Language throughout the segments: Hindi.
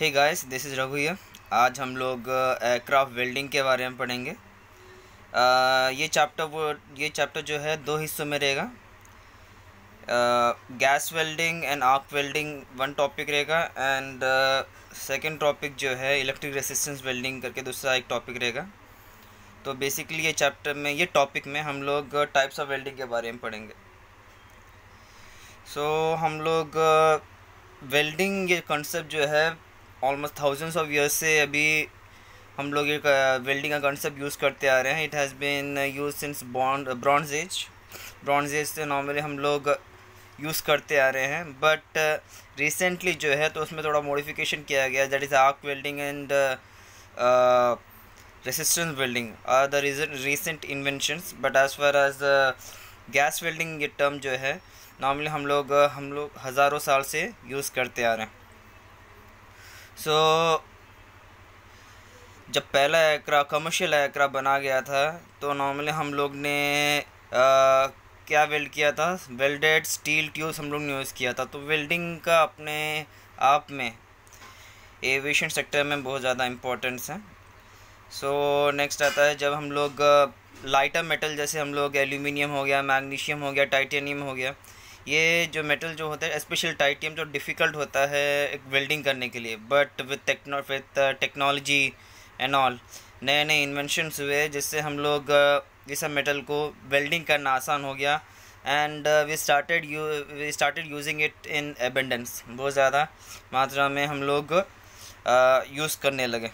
hey guys this is Raghu ये आज हम लोग एयरक्राफ्ट uh, वेल्डिंग के बारे में पढ़ेंगे आ, uh, ये चैप्टर वो ये चैप्टर जो है दो हिस्सों में रहेगा gas welding and arc welding one topic रहेगा एंड सेकंड टॉपिक जो है इलेक्ट्रिक रेसिस्टेंस वेल्डिंग करके दूसरा एक टॉपिक रहेगा तो बेसिकली ये चैप्टर में ये टॉपिक में हम लोग टाइप्स ऑफ वेल्डिंग के बारे में पढ़ेंगे सो so, हम लोग वेल्डिंग uh, ये कॉन्सेप्ट जो है ऑलमोस्ट थाउजेंड्स ऑफ ईयर्स से अभी हम लोग एक वेल्डिंग uh, का कंसेप्ट यूज़ करते आ रहे हैं it has been use since bond bronze age bronze age से नॉर्मली हम लोग यूज़ करते आ रहे हैं बट रिसेंटली uh, जो है तो उसमें थोड़ा मॉडिफिकेशन किया गया that is arc welding and resistance welding are the recent inventions but as far as gas welding ये टर्म जो है नॉर्मली हम लोग uh, हम लोग हज़ारों साल से यूज़ करते आ रहे हैं सो so, जब पहला एकरा कमर्शियल एकरा बना गया था तो नॉर्मली हम लोग ने आ, क्या वेल्ड किया था वेल्डेड स्टील ट्यूब्स हम लोग ने यूज़ किया था तो वेल्डिंग का अपने आप में एविएशन सेक्टर में बहुत ज़्यादा इम्पोर्टेंस है सो so, नेक्स्ट आता है जब हम लोग लाइटर मेटल जैसे हम लोग एल्यूमिनियम हो गया मैग्नीशियम हो गया टाइटेनियम हो गया ये जो मेटल जो होता है स्पेशल टाइटियम जो डिफ़िकल्ट होता है वेल्डिंग करने के लिए but with with technology and all नए नए इन्वेंशनस हुए जिससे हम लोग uh, ये सब मेटल को वेल्डिंग करना आसान हो गया and we started we started using it in abundance बहुत ज़्यादा मात्रा में हम लोग यूज़ uh, करने लगे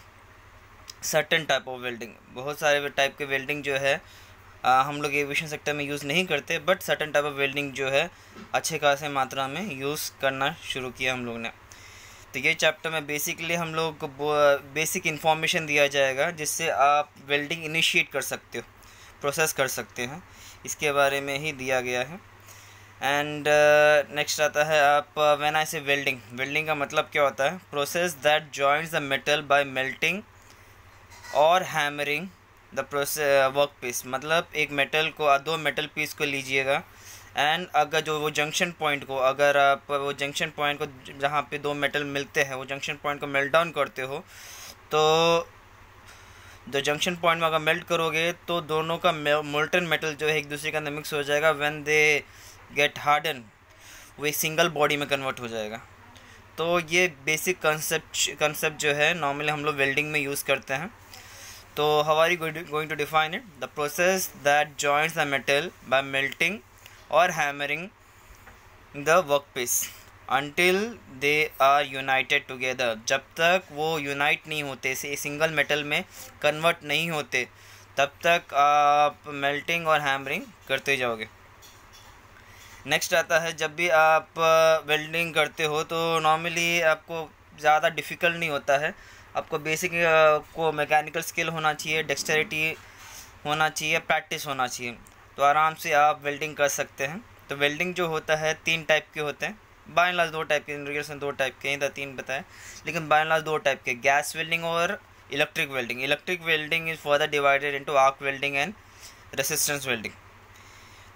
सर्टन टाइप ऑफ वेल्डिंग बहुत सारे टाइप के वेल्डिंग जो है आ, हम लोग एविएशन सेक्टर में यूज़ नहीं करते but certain type of welding जो है अच्छे खासे मात्रा में यूज़ करना शुरू किया हम लोग ने तो ये चैप्टर में बेसिकली हम लोग को बेसिक इन्फॉर्मेशन दिया जाएगा जिससे आप वेल्डिंग इनिशिएट कर सकते हो प्रोसेस कर सकते हैं इसके बारे में ही दिया गया है एंड नेक्स्ट uh, आता है आप वेन आई से वेल्डिंग वेल्डिंग का मतलब क्या होता है process that joints the metal by melting और hammering the process work piece मतलब एक मेटल को दो मेटल पीस को लीजिएगा एंड अगर जो वो जंक्शन पॉइंट को अगर आप वो जंक्शन पॉइंट को जहाँ पे दो मेटल मिलते हैं वो जंक्शन पॉइंट को मेल्ट डाउन करते हो तो जो जंक्शन पॉइंट में अगर मेल्ट करोगे तो दोनों का मोल्टन मेटल जो है एक दूसरे के अंदर मिक्स हो जाएगा व्हेन दे गेट हार्डन वो एक सिंगल बॉडी में कन्वर्ट हो जाएगा तो ये बेसिक कंसेप्ट कंसेप्ट जो है नॉर्मली हम लोग वेल्डिंग में यूज़ करते हैं how are you going to define it the process that that the metal metal melting और hammering the work piece until they are united together जब तक वो यूनाइट नहीं होते सिंगल मेटल में कन्वर्ट नहीं होते तब तक आप मेल्टिंग और हैमरिंग करते जाओगे नेक्स्ट आता है जब भी आप वेल्डिंग करते हो तो नॉर्मली आपको ज़्यादा डिफ़िकल्ट नहीं होता है आपको बेसिक uh, को मैकेनिकल स्किल होना चाहिए डेक्स्टरिटी होना चाहिए प्रैक्टिस होना चाहिए तो आराम से आप वेल्डिंग कर सकते हैं तो वेल्डिंग जो होता है तीन टाइप के होते हैं बाई लाज दो टाइप के इंडिकेशन दो टाइप के इधर तीन बताएं लेकिन बाई लाज दो टाइप के गैस वेल्डिंग और electric welding electric welding is further divided into arc welding and resistance welding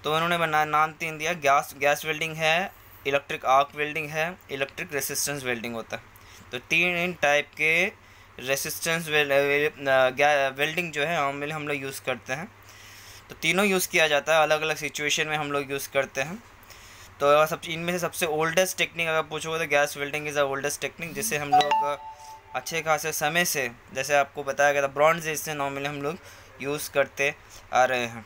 तो उन्होंने बना नाम तीन दिया गैस गैस वेल्डिंग है इलेक्ट्रिक आर्क वेल्डिंग है इलेक्ट्रिक रेसिस्टेंस वेल्डिंग होता है तो तीन इन टाइप के resistance welding uh, uh, uh, जो है नॉर्मली हम लोग यूज़ करते हैं तो तीनों यूज़ किया जाता है अलग अलग सिचुएशन में हम लोग यूज़ करते हैं तो सब इनमें से सबसे ओल्डेस्ट टेक्निक अगर पूछोगे तो gas welding is a oldest technique जिसे हम लोग अच्छे खासे समय से जैसे आपको बताया गया था ब्रॉन्ज जिससे नॉर्मली हम लोग यूज़ करते आ रहे हैं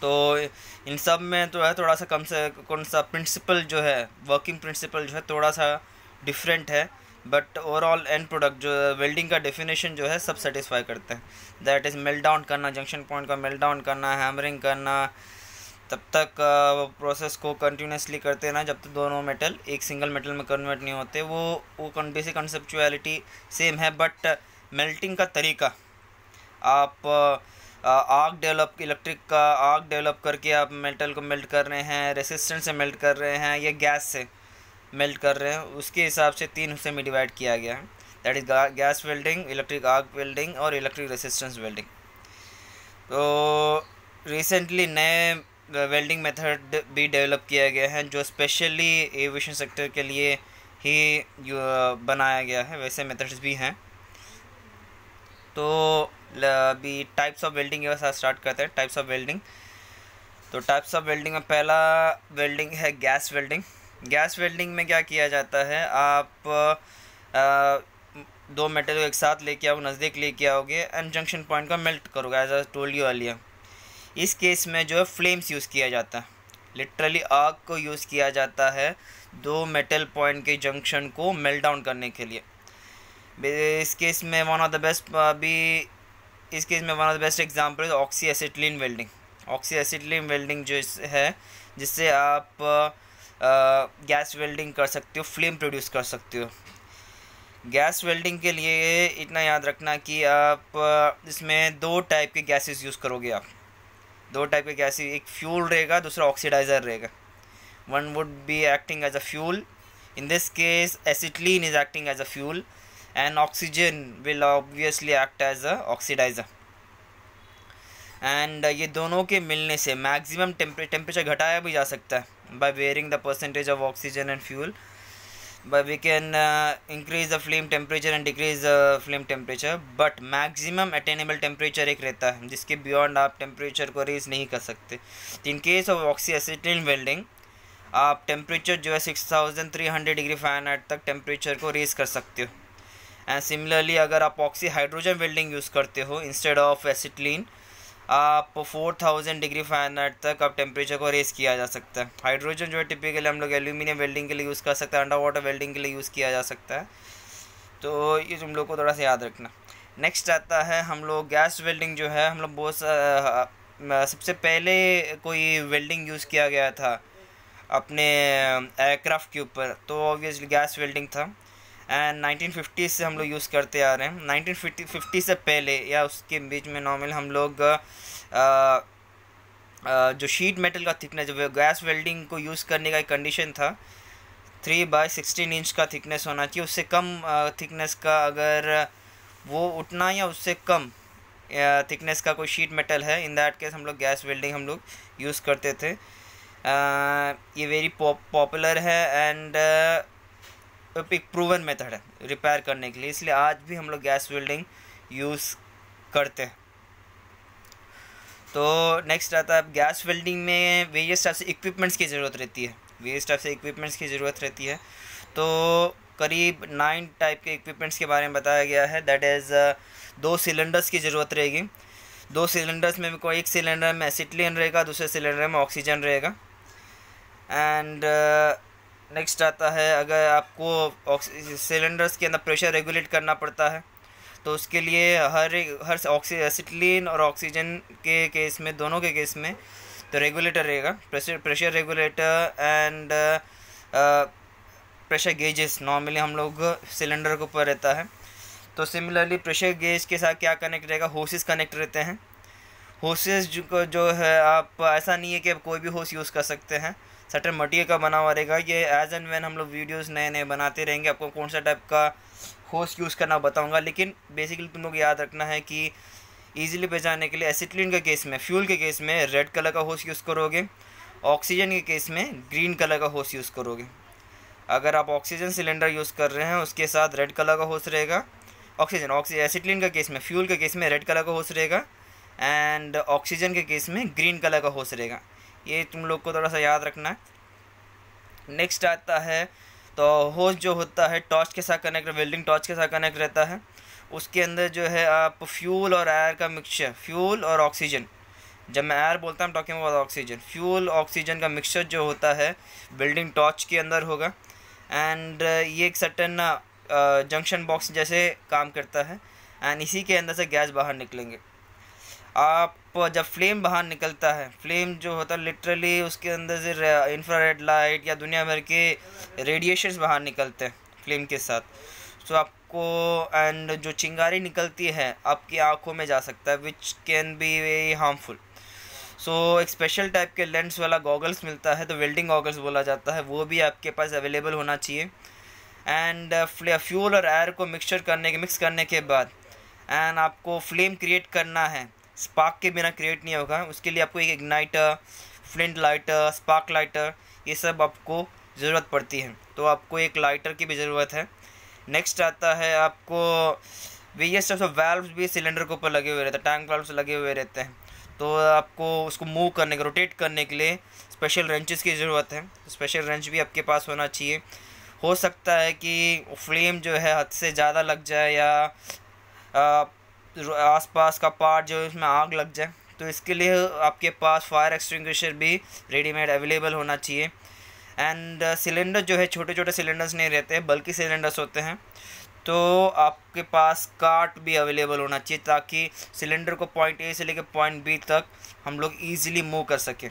तो इन सब में तो है थोड़ा सा कम से कौन सा प्रिंसिपल जो है वर्किंग प्रिंसिपल जो है थोड़ा सा डिफरेंट है बट ओवरऑल एंड प्रोडक्ट जो वेल्डिंग का डेफिनेशन जो है सब सेटिस्फाई करते हैं दैट इज़ मेल्ट डाउन करना जंक्शन पॉइंट का मेल्ट डाउन करना हैमरिंग करना तब तक प्रोसेस को कंटिन्यूसली करते ना जब तक दोनों मेटल एक सिंगल मेटल में कन्वर्ट नहीं होते वो वो बेसिक कंसेप्चुअलिटी सेम है बट मेल्टिंग का तरीका आप आग डेवलप इलेक्ट्रिक का आग डेवलप करके आप मेटल को मेल्ट कर रहे हैं रेसिस्टेंस से मेल्ट कर रहे हैं या गैस से मेल्ट कर रहे हैं उसके हिसाब से तीन हिस्से में डिवाइड किया गया है that is gas welding electric arc welding और इलेक्ट्रिक रेसिस्टेंस वेल्डिंग तो रिसेंटली नए वेल्डिंग uh, मेथड भी डेवलप किया गया है जो स्पेशली एविएशन सेक्टर के लिए ही uh, बनाया गया है वैसे मेथड्स भी हैं तो अभी टाइप्स ऑफ वेल्डिंग के साथ स्टार्ट करते हैं टाइप्स ऑफ वेल्डिंग तो टाइप्स ऑफ वेल्डिंग में पहला वेल्डिंग है गैस वेल्डिंग गैस वेल्डिंग में क्या किया जाता है आप आ, दो को एक साथ लेके आओ नज़दीक लेके आओगे एंड जंक्शन पॉइंट का मेल्ट करोगे एज अ यू वालिया इस केस में जो है फ्लेम्स यूज़ किया जाता है लिटरली आग को यूज़ किया जाता है दो मेटल पॉइंट के जंक्शन को मेल्ट डाउन करने के लिए इस केस में वन ऑफ द बेस्ट अभी इस केस में one of the best example oxy acetylene welding oxy acetylene welding जो है जिससे आप गैस वेल्डिंग कर सकते हो फ्लेम प्रोड्यूस कर सकते हो गैस वेल्डिंग के लिए इतना याद रखना कि आप इसमें दो टाइप के गैसेस यूज़ करोगे आप दो टाइप के गैसेस एक फ्यूल रहेगा दूसरा ऑक्सीडाइज़र रहेगा one would be acting as a fuel in this case acetylene is acting as a fuel and oxygen will obviously act as a oxidiser and ये दोनों के मिलने से मैक्सिमम टेम्परेचर घटाया भी जा सकता है by varying the percentage of oxygen and fuel but we can uh, increase the flame temperature and decrease the flame temperature but maximum attainable temperature ek rehta hai jiske beyond aap temperature ko raise nahi kar sakte in case of oxyacetylene welding आप temperature जो है 6300 degree Fahrenheit तक temperature को raise कर सकते हो एंड सिमिलरली अगर आप ऑक्सी हाइड्रोजन वेल्डिंग यूज़ करते हो इंस्टेड ऑफ एसिटलिन आप 4000 डिग्री फारेनहाइट तक आप टेम्परेचर को रेस किया जा सकता है हाइड्रोजन जो है टिपिकली हम लोग एल्यूमिनियम वेल्डिंग के लिए यूज़ कर सकते हैं अंडर वाटर वेल्डिंग के लिए यूज़ किया जा सकता है तो ये तुम लोग को थोड़ा सा याद रखना नेक्स्ट आता है हम लोग गैस वेल्डिंग जो है हम लोग बहुत सबसे पहले कोई वेल्डिंग यूज़ किया गया था अपने एयरक्राफ्ट के ऊपर तो ऑब्वियसली गैस वेल्डिंग था एंड 1950 से हम लोग यूज़ करते आ रहे हैं 1950 से पहले या उसके बीच में नॉर्मल हम लोग आ, आ, जो शीट मेटल का थिकनेस जो गैस वेल्डिंग को यूज़ करने का एक कंडीशन था थ्री बाई सिक्सटीन इंच का थिकनेस होना चाहिए उससे कम थिकनेस का अगर वो उठना या उससे कम थिकनेस का कोई शीट मेटल है इन दैट केस हम लोग गैस वेल्डिंग हम लोग यूज़ करते थे आ, ये वेरी पॉपुलर है एंड एक प्रूवन मेथड है रिपेयर करने के लिए इसलिए आज भी हम लोग गैस वेल्डिंग यूज़ करते हैं तो नेक्स्ट आता है गैस वेल्डिंग में वेरियस टाइप से इक्विपमेंट्स की ज़रूरत रहती है वेरियस टाइप से इक्विपमेंट्स की ज़रूरत रहती है तो करीब नाइन टाइप के इक्विपमेंट्स के बारे में बताया गया है दैट इज़ uh, दो सिलेंडर्स की ज़रूरत रहेगी दो सिलेंडर्स में कोई एक सिलेंडर में एसिटलिन रहेगा दूसरे सिलेंडर में ऑक्सीजन रहेगा एंड uh, नेक्स्ट आता है अगर आपको सिलेंडर्स के अंदर प्रेशर रेगुलेट करना पड़ता है तो उसके लिए हर हर ऑक्सी एसिटिलीन और ऑक्सीजन के केस में दोनों के केस में तो रेगुलेटर रहेगा pressure pressure regulator and pressure gauges normally हम लोग सिलेंडर के ऊपर रहता है तो सिमिलरली प्रेशर गेज के साथ क्या कनेक्ट रहेगा होसेस कनेक्ट रहते हैं होसेस जो, जो है आप ऐसा नहीं है कि आप कोई भी होस यूज़ कर सकते हैं सटर मटीरियल का बना हुआ रहेगा ये एज एंड वैन हम लोग वीडियोस नए नए बनाते रहेंगे आपको कौन सा टाइप का होस्ट यूज़ करना बताऊंगा लेकिन बेसिकली तुम लोग याद रखना है कि ईजिली बचाने के लिए एसिटलिन के केस में फ्यूल के केस में रेड कलर का होस्ट यूज़ करोगे ऑक्सीजन के केस में ग्रीन कलर का होस्ट यूज़ करोगे अगर आप ऑक्सीजन सिलेंडर यूज़ कर रहे हैं उसके साथ रेड कलर का होस्ट रहेगा ऑक्सीजन ऑक्सीजन एसिटलिन का केस में फ्यूल के केस में रेड कलर का होस्ट रहेगा एंड ऑक्सीजन के केस में ग्रीन कलर का होस्ट रहेगा ये तुम लोग को थोड़ा सा याद रखना है नेक्स्ट आता है तो होस्ट जो होता है टॉर्च के साथ कनेक्ट वेल्डिंग टॉर्च के साथ कनेक्ट रहता है उसके अंदर जो है आप फ्यूल और एयर का मिक्सचर फ्यूल और ऑक्सीजन जब मैं एयर बोलता हूँ talking about oxygen fuel oxygen का मिक्सचर जो होता है बिल्डिंग टॉर्च के अंदर होगा एंड uh, ये एक सटन जंक्शन बॉक्स जैसे काम करता है एंड इसी के अंदर से गैस बाहर निकलेंगे आप जब फ्लेम बाहर निकलता है फ्लेम जो होता है लिटरली उसके अंदर से इंफ्रारेड लाइट या दुनिया भर के रेडिएशंस बाहर निकलते हैं फ्लेम के साथ सो so, आपको एंड जो चिंगारी निकलती है आपकी आँखों में जा सकता है which can be very harmful so एक स्पेशल टाइप के लेंस वाला गॉगल्स मिलता है तो वेल्डिंग गॉगल्स बोला जाता है वो भी आपके पास अवेलेबल होना चाहिए एंड फ्यूल uh, uh, और एयर को मिक्सचर करने के मिक्स करने के बाद एंड आपको फ्लेम क्रिएट करना है स्पार्क के बिना क्रिएट नहीं होगा उसके लिए आपको एक igniter flint lighter spark lighter ये सब आपको ज़रूरत पड़ती है तो आपको एक लाइटर की भी ज़रूरत है नेक्स्ट आता है आपको वेरियस टाइप्स ऑफ वेल्व भी सिलेंडर के ऊपर लगे हुए रहते हैं टैंक वेल्व लगे हुए रहते हैं तो आपको उसको मूव करने के रोटेट करने के लिए स्पेशल रेंचेस की ज़रूरत है स्पेशल रेंच भी आपके पास होना चाहिए हो सकता है कि फ्लेम जो है हद से ज़्यादा लग जाए या आसपास का पार्ट जो इसमें आग लग जाए तो इसके लिए आपके पास फायर एक्सटिंग्विशर भी रेडीमेड अवेलेबल होना चाहिए एंड सिलेंडर uh, जो है छोटे छोटे सिलेंडर्स नहीं रहते हैं बल्कि सिलेंडर्स होते हैं तो आपके पास काट भी अवेलेबल होना चाहिए ताकि सिलेंडर को पॉइंट ए से लेकर पॉइंट बी तक हम लोग ईजिली मूव कर सकें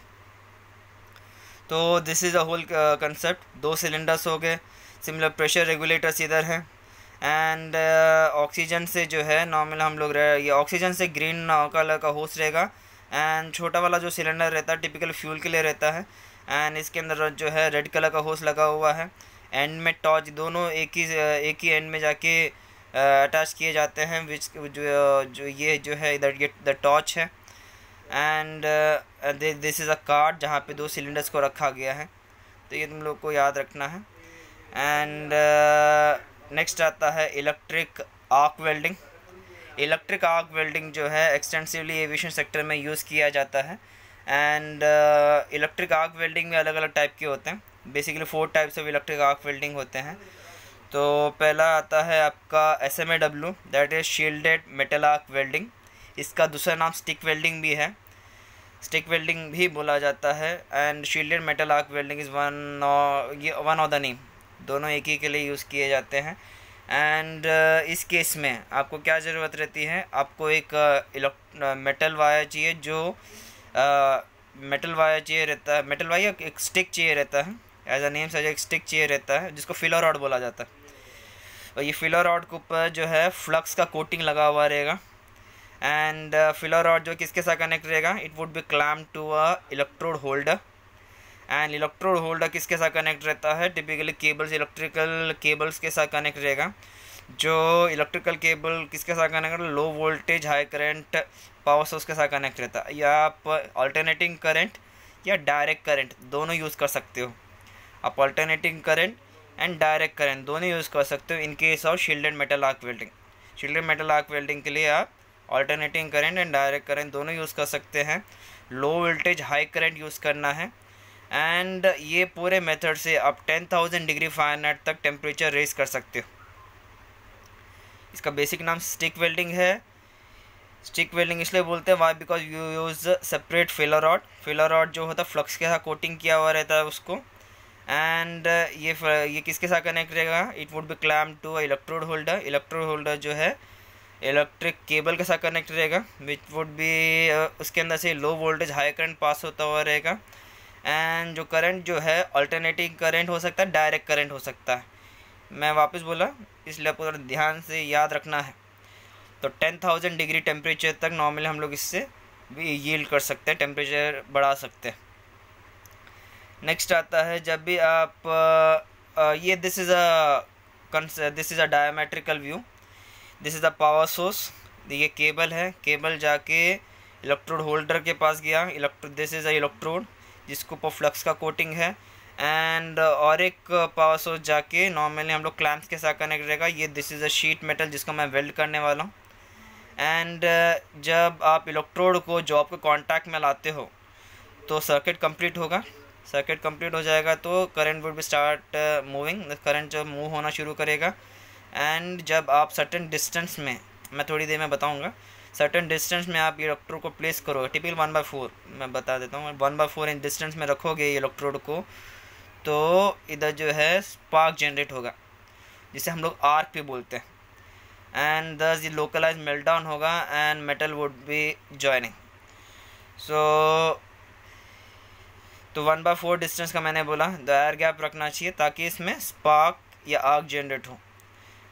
तो this is a whole concept दो सिलेंडर्स हो गए सिमिलर प्रेशर रेगुलेटर्स इधर हैं एंड ऑक्सीजन uh, से जो है नॉर्मल हम लोग ये ऑक्सीजन से ग्रीन कलर का होस रहेगा एंड छोटा वाला जो सिलेंडर रहता है टिपिकल फ्यूल के लिए रहता है एंड इसके अंदर जो है रेड कलर का होस लगा हुआ है एंड में टॉर्च दोनों एक ही uh, एक ही एंड में जाके अटैच uh, किए जाते हैं विच जो जो ये जो है इधर ये द टॉर्च है and this is a card जहाँ पे दो सिलेंडर्स को रखा गया है तो ये तुम लोग को याद रखना है एंड नेक्स्ट आता है electric arc welding electric arc welding जो है एक्सटेंसिवली एविएशन सेक्टर में यूज़ किया जाता है एंड इलेक्ट्रिक आर्क वेल्डिंग में अलग अलग टाइप के होते हैं basically four types of electric arc welding होते हैं तो पहला आता है आपका S M A W that is shielded metal arc welding इसका दूसरा नाम स्टिक वेल्डिंग भी है स्टिक वेल्डिंग भी बोला जाता है and shielded metal arc welding is one one of the name दोनों एक ही के लिए यूज़ किए जाते हैं एंड uh, इस केस में आपको क्या ज़रूरत रहती है आपको एक मेटल uh, वायर uh, चाहिए जो मेटल uh, वायर चाहिए रहता है मेटल वायर एक स्टिक चाहिए रहता है एज अ नेम से एक स्टिक चाहिए रहता है जिसको फिलर रॉड बोला जाता है और ये फिलर रॉड के ऊपर जो है फ्लक्स का कोटिंग लगा हुआ रहेगा एंड फिलर रॉड जो किसके साथ कनेक्ट रहेगा it would be clamp to a electrode holder and electrode holder किसके साथ कनेक्ट रहता है टिपिकली केबल्स इलेक्ट्रिकल केबल्स के साथ कनेक्ट रहेगा जो इलेक्ट्रिकल केबल किसके साथ connect low voltage high current power source के साथ कनेक्ट रहता है या आप अल्टरनेटिंग करंट या डायरेक्ट करंट दोनों यूज़ कर सकते हो आप alternating current and direct current दोनों यूज़ कर सकते हो in case of shielded metal arc welding shielded metal arc welding के लिए आप alternating current and direct current दोनों यूज़ कर सकते हैं low voltage high current use करना है एंड ये पूरे मेथड से आप 10,000 डिग्री फाइव तक टेम्परेचर रेस कर सकते हो इसका बेसिक नाम स्टिक वेल्डिंग है स्टिक वेल्डिंग इसलिए बोलते हैं why because you use separate filler rod filler rod जो होता है फ्लक्स के साथ कोटिंग किया हुआ रहता है उसको एंड ये ये किसके साथ कनेक्ट रहेगा it would be clamp to electrode holder electrode holder जो है इलेक्ट्रिक केबल के साथ कनेक्ट रहेगा विच वुड बी उसके अंदर से low voltage high current pass होता हुआ रहेगा एंड जो करंट जो है अल्टरनेटिंग करंट हो सकता है डायरेक्ट करंट हो सकता है मैं वापस बोला इसलिए पूरा ध्यान से याद रखना है तो टेन थाउजेंड डिग्री टेम्परेचर तक नॉर्मली हम लोग इससे भी यील्ड कर सकते हैं टेम्परेचर बढ़ा सकते हैं नेक्स्ट आता है जब भी आप आ, ये this is a this is a diametrical view this is a power source ये केबल है केबल जाके इलेक्ट्रोड होल्डर के पास गया electro this is a electrode जिसको ऊपर फ्लक्स का कोटिंग है एंड uh, और एक पावर uh, सोर्स जाके नॉर्मली हम लोग क्लैम्प के साथ कनेक्ट रहेगा ये this is a sheet metal जिसको मैं वेल्ड करने वाला हूँ एंड uh, जब आप इलेक्ट्रोड को जॉब के कॉन्टैक्ट में लाते हो तो सर्किट कंप्लीट होगा सर्किट कंप्लीट हो जाएगा तो current would be start moving current जब मूव होना शुरू करेगा एंड जब आप सर्टन डिस्टेंस में मैं थोड़ी देर में बताऊंगा सर्टन डिस्टेंस में आप इलेक्ट्रोड को प्लेस करोगे टिपिकल वन बाई फोर मैं बता देता हूँ one by four inch distance में रखोगे इलेक्ट्रोड को तो इधर जो है स्पार्क जनरेट होगा जिसे हम लोग आर्क भी बोलते हैं एंड दस ये लोकलाइज मेल्टाउन होगा and metal would be joining so तो वन बाई फोर डिस्टेंस का मैंने बोला द एयर गैप रखना चाहिए ताकि इसमें स्पार्क या आग जनरेट हो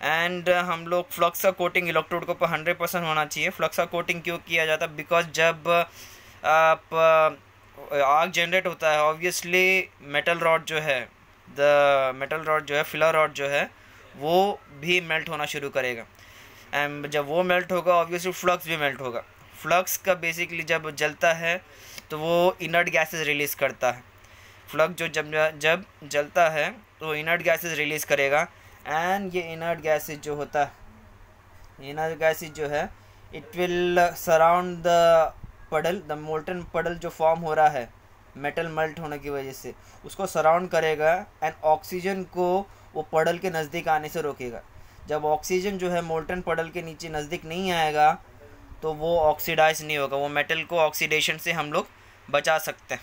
एंड uh, हम लोग फ्लक्सा कोटिंग इलेक्ट्रोड के ऊपर हंड्रेड परसेंट होना चाहिए फ्लक्सा कोटिंग क्यों किया जाता है बिकॉज जब uh, आप uh, आग जनरेट होता है ऑब्वियसली मेटल रॉड जो है द मेटल रॉड जो है फिलर रॉड जो है वो भी मेल्ट होना शुरू करेगा एंड जब वो मेल्ट होगा ऑब्वियसली फ्लक्स भी मेल्ट होगा फ्लक्स का बेसिकली जब जलता है तो वो इनर्ट गैसेस रिलीज़ करता है फ्लक्स जो जब जब जलता है तो इनर्ट गैसेस रिलीज़ करेगा एंड ये इनर्ट गैसेज जो होता है इनर्ट गैसेज जो है it will surround the puddle the molten puddle जो फॉर्म हो रहा है मेटल मल्ट होने की वजह से उसको सराउंड करेगा एंड ऑक्सीजन को वो पडल के नज़दीक आने से रोकेगा जब ऑक्सीजन जो है मोल्टन पडल के नीचे नज़दीक नहीं आएगा तो वो ऑक्सीडाइज नहीं होगा वो मेटल को ऑक्सीडेशन से हम लोग बचा सकते हैं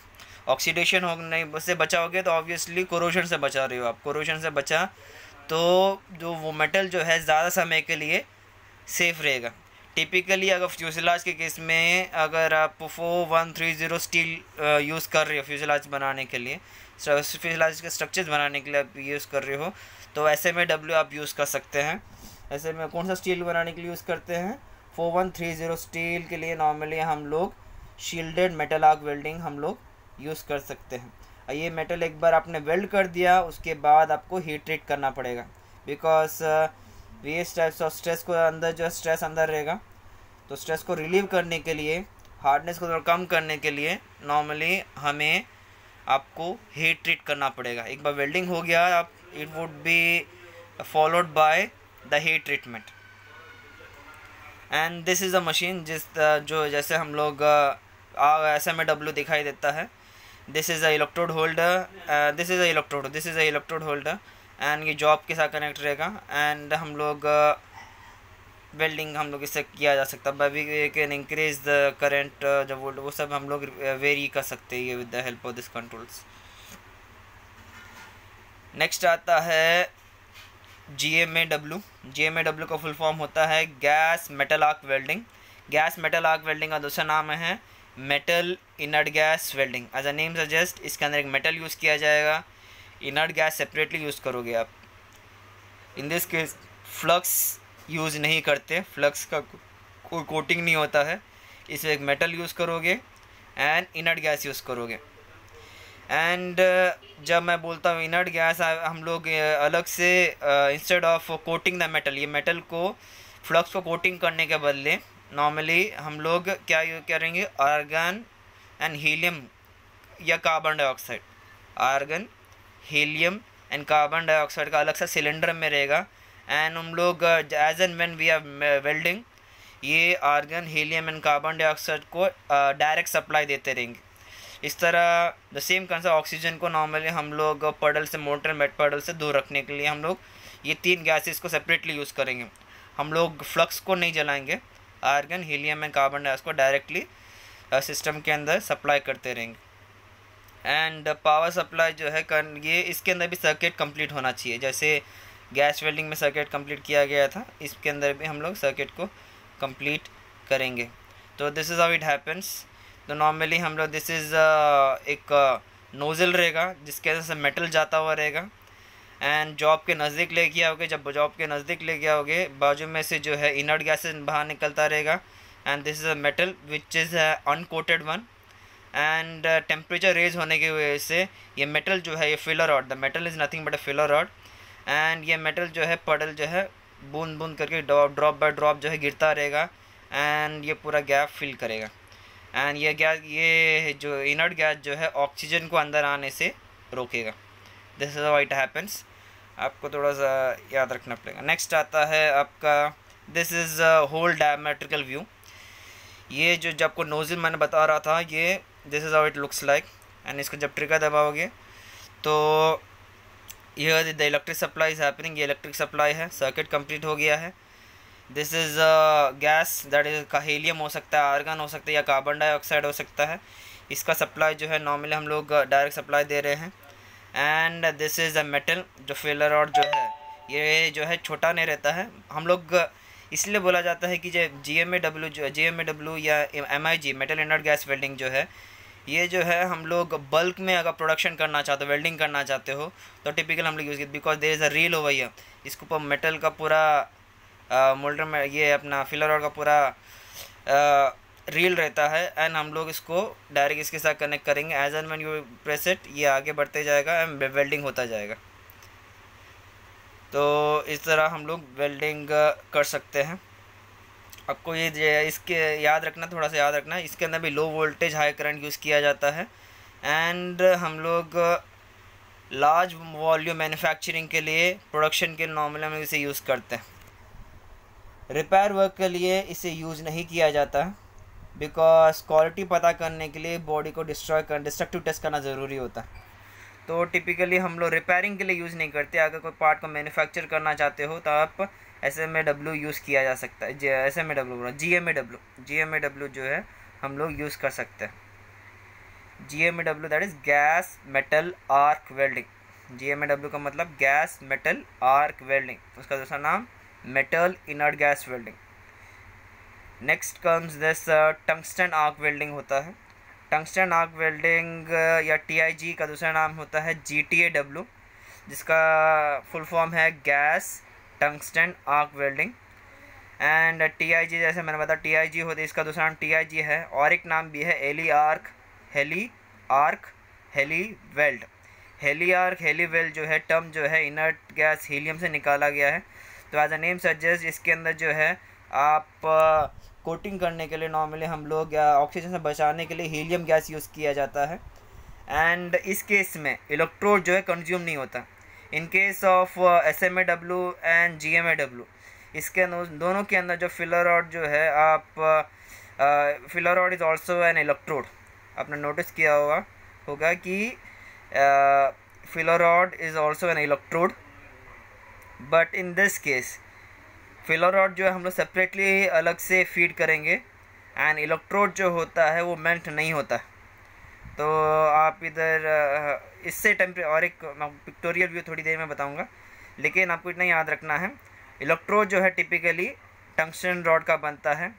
ऑक्सीडेशन हो नहीं से बचाओगे तो ऑब्वियसली कोरोशन से बचा रहे हो आप कोरोशन से बचा तो जो वो मेटल जो है ज़्यादा समय के लिए सेफ़ रहेगा टिपिकली अगर फ्यूजलाज के केस में अगर आप four one three zero steel use कर रहे हो फ्यूजलाज बनाने के लिए फ्यूजलाज के स्ट्रक्चर्स बनाने के लिए आप यूज़ कर रहे हो तो ऐसे में डब्ल्यू आप यूज़ कर सकते हैं ऐसे में कौन सा स्टील बनाने के लिए यूज़ करते हैं four one three zero steel के लिए नॉर्मली हम लोग शील्डेड मेटल आग वेल्डिंग हम लोग यूज़ कर सकते हैं ये मेटल एक बार आपने वेल्ड कर दिया उसके बाद आपको हीट ट्रीट करना पड़ेगा because waste types of stress को अंदर जो स्ट्रेस अंदर रहेगा तो स्ट्रेस को रिलीव करने के लिए हार्डनेस को थोड़ा कम करने के लिए नॉर्मली हमें आपको हीट ट्रीट करना पड़ेगा एक बार वेल्डिंग हो गया आप it would be followed by the heat treatment and this is a machine जिस uh, जो जैसे हम लोग एस एम ए डब्ल्यू दिखाई देता है this is a electrode holder this is a electrode this is a electrode holder and ये जॉब के साथ कनेक्ट रहेगा एंड हम लोग वेल्डिंग uh, हम लोग इससे किया जा सकता है by we can increase the current जब वोल्ट वो सब हम लोग वेरी uh, कर सकते हैं with the help of this controls next आता है G M A W G M A W का फुल फॉर्म होता है gas metal arc welding gas metal arc welding का दूसरा नाम है metal inert gas welding as a name suggest इसके अंदर एक मेटल यूज़ किया जाएगा इनर्ट गैस सेपरेटली यूज़ करोगे आप in this case flux use नहीं करते फ्लक्स का कोई कोटिंग नहीं होता है इसमें एक मेटल यूज़ करोगे एंड इनर्ट गैस यूज़ करोगे एंड uh, जब मैं बोलता हूँ इनर्ट गैस हम लोग uh, अलग से instead of coating the metal ये मेटल को फ्लक्स को कोटिंग करने के बदले नॉर्मली हम लोग क्या यूज करेंगे आर्गन एंड हीलियम या carbon dioxide argon helium and carbon dioxide का अलग सा सिलेंडर में रहेगा एंड हम लोग as and when we are welding ये argon helium and carbon dioxide को डायरेक्ट uh, सप्लाई देते रहेंगे इस तरह द सेम कंसेप्ट ऑक्सीजन को नॉर्मली हम लोग पडल से मोटर मेट पडल से दूर रखने के लिए हम लोग ये तीन गैसेस को सेपरेटली यूज़ करेंगे हम लोग फ्लक्स को नहीं जलाएंगे argon helium and carbon dioxide को डायरेक्टली सिस्टम uh, के अंदर सप्लाई करते रहेंगे एंड पावर सप्लाई जो है कर ये इसके अंदर भी सर्किट कंप्लीट होना चाहिए जैसे गैस वेल्डिंग में सर्किट कंप्लीट किया गया था इसके अंदर भी हम लोग सर्किट को कंप्लीट करेंगे तो this is how it happens तो नॉर्मली हम लोग दिस इज़ uh, एक नोज़ल uh, रहेगा जिसके अंदर से मेटल जाता हुआ रहेगा एंड जॉब के नज़दीक ले गया होगे जब जॉब के नज़दीक ले गया होगे बाजू में से जो है इनर्ट गैसेज बाहर निकलता रहेगा and this is a metal which is uncoated one and temperature raise होने की वजह से ये मेटल जो है ये filler rod the metal is nothing but a filler rod and ये मेटल जो है पडल जो है बूंद बूंद करके ड्रॉप बाय ड्रॉप जो है गिरता रहेगा एंड ये पूरा गैप फिल करेगा एंड ये गैस ये जो इनर्ट गैस जो है ऑक्सीजन को अंदर आने से रोकेगा दिस इज़ वाइट हैपन्स आपको थोड़ा सा याद रखना पड़ेगा नेक्स्ट आता है आपका this is whole diametrical view ये जो जब आपको नोज़िल मैंने बता रहा था ये this is how it looks like and इसको जब ट्रिका दबाओगे तो यह the electric supply is happening ये इलेक्ट्रिक सप्लाई है सर्किट कंप्लीट हो गया है this is gas that is का हीलियम हो सकता है आर्गन हो सकता है या कार्बन डाइऑक्साइड हो सकता है इसका सप्लाई जो है नॉर्मली हम लोग डायरेक्ट सप्लाई दे रहे हैं and this is a metal जो फेलर रॉड जो है ये जो है छोटा नहीं रहता है हम लोग इसलिए बोला जाता है कि जो जी एम ए डब्ल्यू जो जी एम ए डब्ल्यू या एम आई जी मेटल इंडर गैस वेल्डिंग जो है ये जो है हम लोग बल्क में अगर प्रोडक्शन करना चाहते हो वेल्डिंग करना चाहते हो तो टिपिकल हम लोग यूज़ करते because there is a reel over ये इसके ऊपर मेटल का पूरा मोल्डर में ये अपना फिलर का पूरा रील रहता है एंड हम लोग इसको डायरेक्ट इसके साथ कनेक्ट करेंगे as and when you press it ये आगे बढ़ते जाएगा एंड वेल्डिंग होता जाएगा तो इस तरह हम लोग वेल्डिंग uh, कर सकते हैं आपको ये इसके याद रखना थोड़ा सा याद रखना इसके अंदर भी low voltage high current use किया जाता है एंड हम लोग लार्ज वॉल्यूम मैन्युफैक्चरिंग के लिए प्रोडक्शन के नॉर्मल में इसे यूज़ करते हैं रिपेयर वर्क के लिए इसे यूज़ नहीं किया जाता है बिकॉज क्वालिटी पता करने के लिए बॉडी को डिस्ट्रॉय कर डिस्ट्रक्टिव टेस्ट करना ज़रूरी होता है तो टिपिकली हम लोग रिपेयरिंग के लिए यूज़ नहीं करते अगर कोई पार्ट को मैन्युफैक्चर करना चाहते हो तो आप S M A W use किया जा सकता है S M A W G M A W G M A W जो है हम लोग यूज़ कर सकते हैं G M A W that is gas metal arc welding G M A W का मतलब गैस मेटल आर्क वेल्डिंग उसका दूसरा नाम metal inert gas welding next comes this tungsten arc welding होता है टंगस्टन आर्क वेल्डिंग या टी का दूसरा नाम होता है जी जिसका फुल फॉर्म है gas tungsten arc welding and T I G जैसे मैंने बताया टी आई जी होती है इसका दूसरा नाम टी आई जी है और एक नाम भी है heli arc heli arc heli weld heli arc heli weld जो है टर्म जो है इनर्ट गैस हीलियम से निकाला गया है तो एज अ नेम सजेस्ट इसके अंदर जो है आप कोटिंग करने के लिए नॉर्मली हम लोग ऑक्सीजन से बचाने के लिए हीलियम गैस यूज़ किया जाता है एंड इस केस में इलेक्ट्रोड जो है कंज्यूम नहीं होता in case of S M A W and G M A W इसके दोनों के अंदर जो रॉड जो है आप rod is also an electrode आपने नोटिस किया होगा होगा कि rod is also an electrode but in this case filler rod जो है हम लोग सेपरेटली अलग से फीड करेंगे एंड इलेक्ट्रोड जो होता है वो मेल्ट नहीं होता तो आप इधर इससे टेम्परे और एक पिक्टोरियल व्यू थोड़ी देर में बताऊंगा लेकिन आपको इतना याद रखना है इलेक्ट्रोड जो है टिपिकली टंक्शन रॉड का बनता है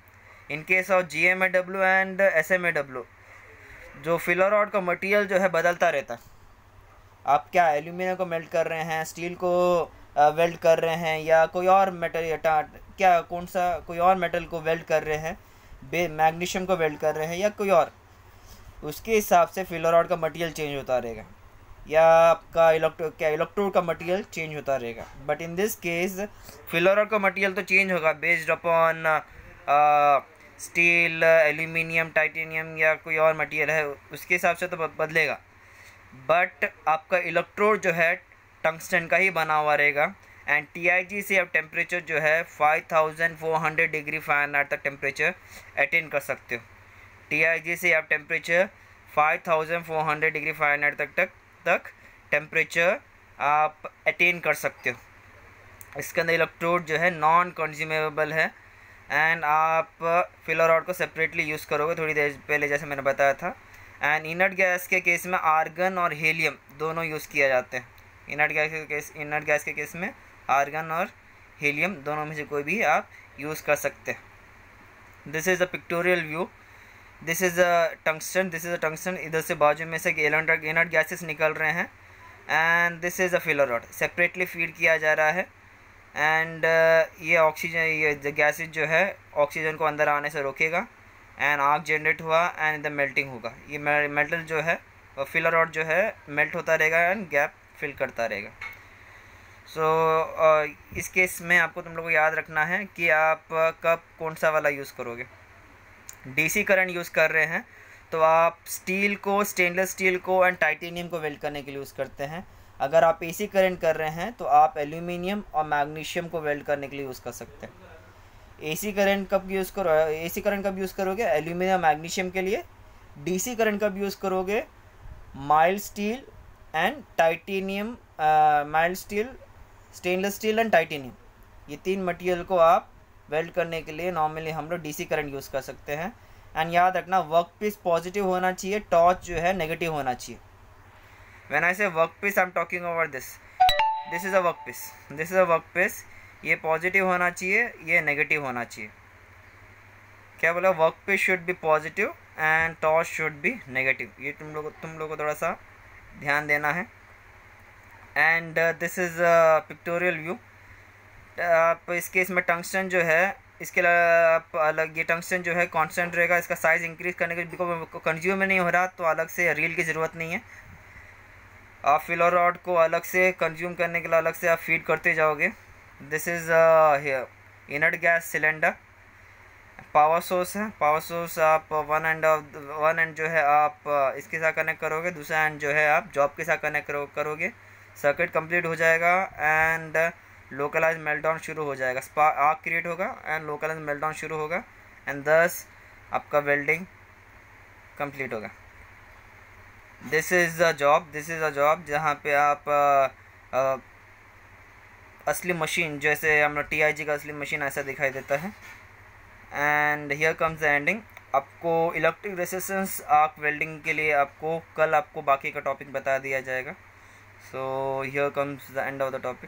in case of G M A W and S M A W जो फिलर रॉड का मटेरियल जो है बदलता रहता है आप क्या एल्यूमिनियम को मेल्ट कर रहे हैं स्टील को वेल्ड कर रहे हैं या कोई और मेटल क्या कौन सा कोई और मेटल को वेल्ड कर रहे हैं बे मैग्नीशियम को वेल्ड कर रहे हैं या कोई और उसके हिसाब से फिलोरॉड का मटेरियल चेंज होता रहेगा या आपका इलेक्ट्रो क्या इलेक्ट्रोड का मटेरियल चेंज होता रहेगा but in this case filler rod का मटेरियल तो चेंज होगा based upon steel aluminium titanium या कोई और मटेरियल है उसके हिसाब से तो बदलेगा बट आपका इलेक्ट्रोड जो है टंगस्टन का ही बना हुआ रहेगा एंड टी से आप टेम्परेचर जो है 5400 डिग्री फारेनहाइट तक टेम्परेचर अटेन कर सकते हो टी से आप टेम्परेचर 5400 डिग्री फारेनहाइट तक तक तक टेम्परेचर आप अटेन कर सकते हो इसके अंदर इलेक्ट्रोड जो है नॉन कंज्यूमेबल है एंड आप फिलर को सेपरेटली यूज़ करोगे थोड़ी देर पहले जैसे मैंने बताया था एंड इनर्ट गैस के केस में आर्गन और हीलियम दोनों यूज़ किया जाते हैं इनर्ट गैस के केस इनर्ट गैस के केस में आर्गन और हीलियम दोनों में से कोई भी आप यूज़ कर सकते हैं this is a pictorial view this is a tungsten this is a tungsten इधर से बाजू में से इनर्ट गैसेस निकल रहे हैं and this is a filler rod separately feed किया जा रहा है एंड uh, ये ऑक्सीजन ये गैसेज जो है ऑक्सीजन को अंदर आने से रोकेगा एंड आग जनरेट हुआ एंड द मेल्टिंग होगा ये मेटल जो है फिलर रॉड जो है मेल्ट होता रहेगा एंड गैप फिल करता रहेगा सो so, इस केस में आपको तुम लोग को याद रखना है कि आप कब कौन सा वाला यूज़ करोगे डीसी करंट यूज़ कर रहे हैं तो आप स्टील को स्टेनलेस स्टील को एंड टाइटेनियम को वेल्ड करने के लिए यूज़ करते हैं अगर आप एसी करंट कर रहे हैं तो आप एल्यूमिनियम और मैग्नीशियम को वेल्ड करने के लिए यूज़ कर सकते हैं एसी करंट कब यूज़ करो सी करंट कब यूज़ करोगे एल्यूमिनियम मैग्नीशियम के लिए डीसी करंट कब यूज़ करोगे mild steel and titanium mild steel stainless steel and titanium ये तीन मटेरियल को आप वेल्ड करने के लिए नॉर्मली हम लोग डीसी करंट यूज़ कर सकते हैं एंड याद रखना वर्क पीस पॉजिटिव होना चाहिए टॉर्च जो है नेगेटिव होना चाहिए when I say work piece I am talking over this this is a work piece this is a work piece ये पॉजिटिव होना चाहिए ये नेगेटिव होना चाहिए क्या बोला work piece should be positive and torch should be negative ये तुम लोग तुम लोग को थोड़ा सा ध्यान देना है and this is pictorial view आप इस केस में जो है इसके आप अलग ये टंक्शन जो है कॉन्सेंट रहेगा इसका साइज़ इंक्रीज करने के बिकॉज कंज्यूम नहीं हो रहा तो अलग से रील की ज़रूरत नहीं है आप फिलर रॉड को अलग से कंज्यूम करने के लिए अलग से आप फीड करते जाओगे this is inert gas cylinder power source है पावर सोर्स आप one end of one end जो है आप इसके साथ कनेक्ट करोगे दूसरा एंड जो है आप जॉब के साथ कनेक्ट करो, करोगे सर्किट कंप्लीट हो जाएगा एंड लोकलाइज मेल्टाउन शुरू हो जाएगा स्पा आग क्रिएट होगा एंड लोकलाइज मेल्टाउन शुरू होगा एंड दस आपका वेल्डिंग कंप्लीट होगा this is a job this is a job जहाँ पे आप आ, आ, असली मशीन जैसे हम लोग टी आई जी का असली मशीन ऐसा दिखाई देता है and here comes the ending आपको इलेक्ट्रिक रेसिस्टेंस आर्क वेल्डिंग के लिए आपको कल आपको बाकी का टॉपिक बता दिया जाएगा so here comes the end of the topic